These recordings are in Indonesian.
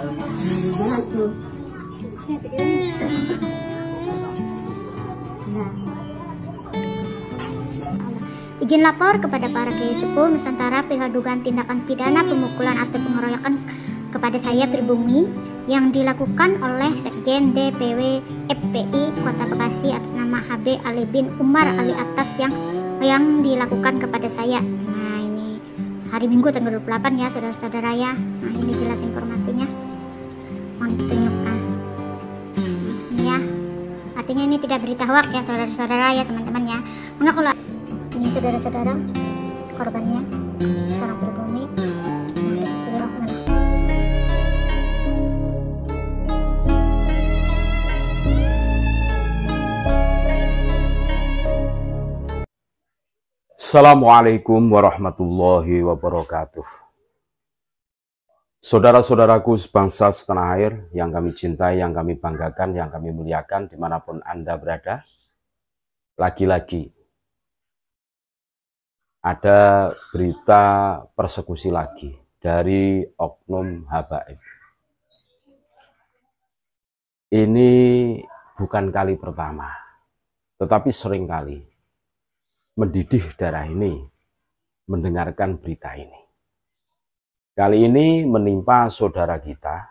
jelas nah. Izin lapor kepada para kiai sepuh Nusantara perihal dugaan tindakan pidana pemukulan atau pengeroyokan kepada saya pribumi yang dilakukan oleh Sekjen DPW FPI Kota Bekasi atas nama HB Ali bin Umar Ali atas yang yang dilakukan kepada saya. Nah, ini hari Minggu tanggal 28 ya, saudara-saudara ya. Nah, ini jelas informasinya tunjukkan ini ya artinya ini tidak berita hoax ya saudara-saudara ya teman-teman ya mengakulah ini saudara-saudara korbannya seorang pribumi Assalamualaikum warahmatullahi wabarakatuh. Saudara-saudaraku sebangsa setanah air yang kami cintai, yang kami banggakan, yang kami muliakan dimanapun Anda berada, lagi-lagi ada berita persekusi lagi dari Oknum Habaib. Ini bukan kali pertama, tetapi sering kali mendidih darah ini mendengarkan berita ini. Kali ini menimpa saudara kita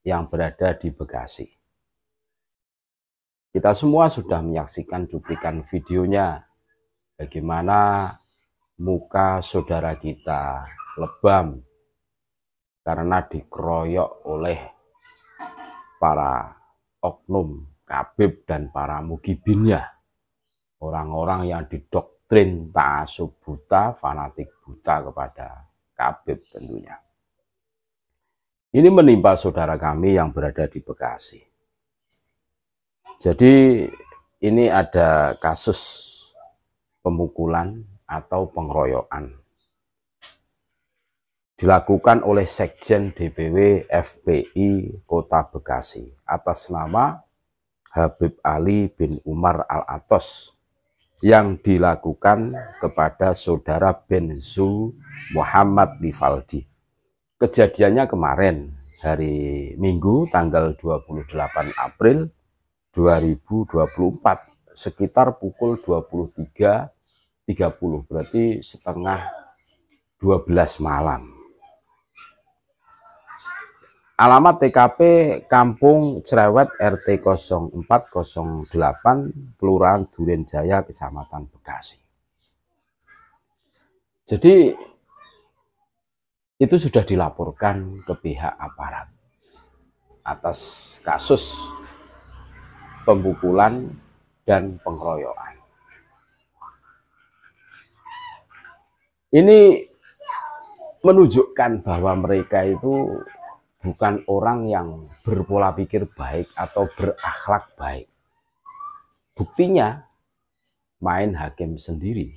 yang berada di Bekasi. Kita semua sudah menyaksikan cuplikan videonya bagaimana muka saudara kita lebam karena dikeroyok oleh para oknum, kabib, dan para mugibinnya. Orang-orang yang didoktrin tak buta, fanatik buta kepada Tabib tentunya. Ini menimpa saudara kami yang berada di Bekasi. Jadi ini ada kasus pemukulan atau pengeroyokan dilakukan oleh Sekjen DPW FPI Kota Bekasi atas nama Habib Ali bin Umar Al-Atos yang dilakukan kepada saudara Benzu Muhammad Rivaldi. Kejadiannya kemarin hari Minggu tanggal 28 April 2024 sekitar pukul 23.30 berarti setengah 12 malam. Alamat TKP Kampung Cerewet RT 0408 Kelurahan Durenjaya Kecamatan Bekasi. Jadi itu sudah dilaporkan ke pihak aparat atas kasus pembukulan dan pengeroyokan. Ini menunjukkan bahwa mereka itu bukan orang yang berpola pikir baik atau berakhlak baik. Buktinya main hakim sendiri.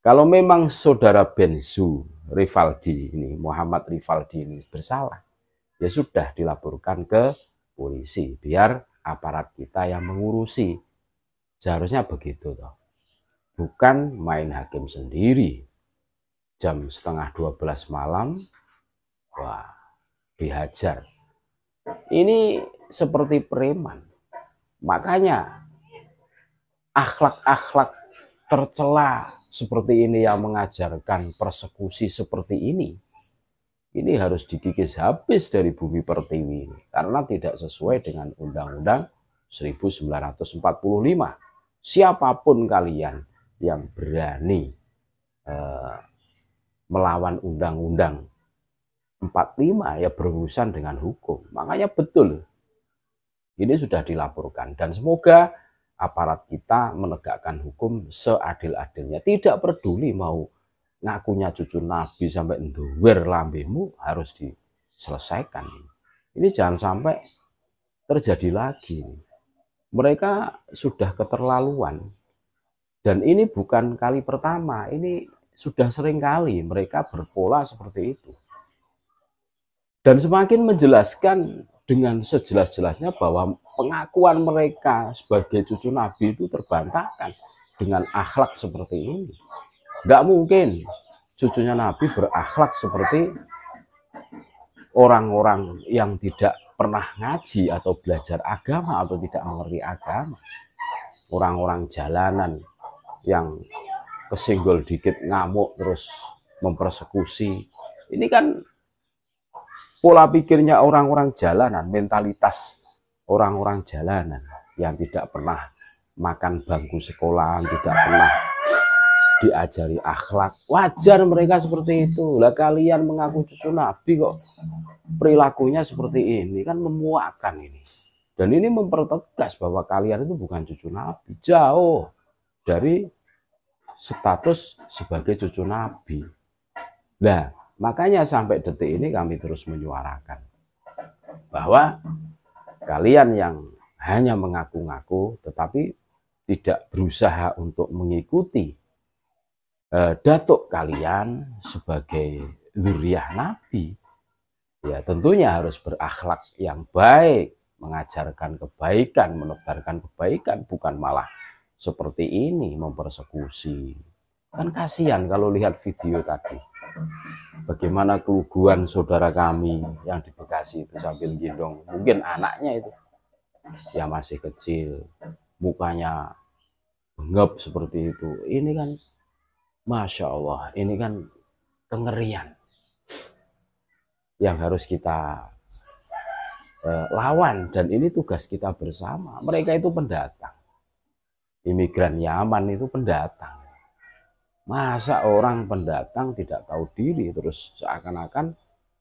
Kalau memang saudara Bensu Rivaldi ini, Muhammad Rivaldi ini bersalah, ya sudah dilaporkan ke polisi biar aparat kita yang mengurusi. Seharusnya begitu toh. Bukan main hakim sendiri. Jam setengah 12 malam, wah, dihajar. Ini seperti preman. Makanya akhlak-akhlak tercela seperti ini yang mengajarkan persekusi seperti ini, ini harus dikikis habis dari bumi pertiwi ini karena tidak sesuai dengan Undang-Undang 1945. Siapapun kalian yang berani eh, melawan Undang-Undang 45 ya berurusan dengan hukum. Makanya betul ini sudah dilaporkan dan semoga aparat kita menegakkan hukum seadil-adilnya. Tidak peduli mau ngakunya cucu Nabi sampai nduwer lambemu harus diselesaikan. Ini jangan sampai terjadi lagi. Mereka sudah keterlaluan. Dan ini bukan kali pertama, ini sudah sering kali mereka berpola seperti itu. Dan semakin menjelaskan dengan sejelas-jelasnya bahwa pengakuan mereka sebagai cucu Nabi itu terbantahkan dengan akhlak seperti ini. Tidak mungkin cucunya Nabi berakhlak seperti orang-orang yang tidak pernah ngaji atau belajar agama atau tidak mengerti agama. Orang-orang jalanan yang kesinggol dikit ngamuk terus mempersekusi. Ini kan pola pikirnya orang-orang jalanan, mentalitas orang-orang jalanan yang tidak pernah makan bangku sekolah, tidak pernah diajari akhlak. Wajar mereka seperti itu. Lah kalian mengaku cucu Nabi kok perilakunya seperti ini kan memuakkan ini. Dan ini mempertegas bahwa kalian itu bukan cucu Nabi, jauh dari status sebagai cucu Nabi. Nah, Makanya sampai detik ini kami terus menyuarakan bahwa kalian yang hanya mengaku-ngaku tetapi tidak berusaha untuk mengikuti eh, datuk kalian sebagai zuriyah nabi ya tentunya harus berakhlak yang baik, mengajarkan kebaikan, menebarkan kebaikan bukan malah seperti ini mempersekusi. Kan kasihan kalau lihat video tadi bagaimana keluguan saudara kami yang di Bekasi itu sambil gendong mungkin anaknya itu ya masih kecil mukanya ngep seperti itu ini kan Masya Allah ini kan kengerian yang harus kita e, lawan dan ini tugas kita bersama mereka itu pendatang imigran Yaman itu pendatang Masa orang pendatang tidak tahu diri terus seakan-akan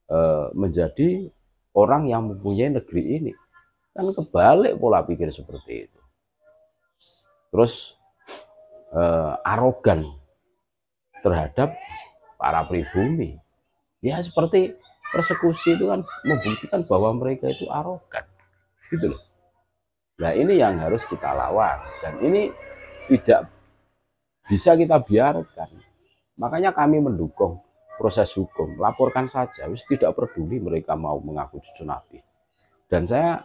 e, menjadi orang yang mempunyai negeri ini. Kan kebalik pola pikir seperti itu. Terus e, arogan terhadap para pribumi. Ya seperti persekusi itu kan membuktikan bahwa mereka itu arogan. Gitu loh. Nah ini yang harus kita lawan. Dan ini tidak bisa kita biarkan. Makanya kami mendukung proses hukum. Laporkan saja, wis tidak peduli mereka mau mengaku cucu Nabi. Dan saya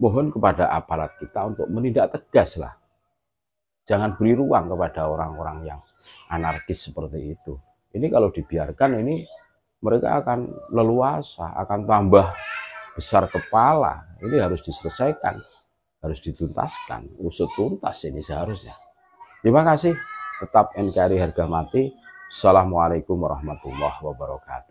mohon kepada aparat kita untuk menindak tegas lah Jangan beri ruang kepada orang-orang yang anarkis seperti itu. Ini kalau dibiarkan ini mereka akan leluasa, akan tambah besar kepala. Ini harus diselesaikan, harus dituntaskan, usut tuntas ini seharusnya. Terima kasih tetap NKRI harga mati. Assalamualaikum warahmatullahi wabarakatuh.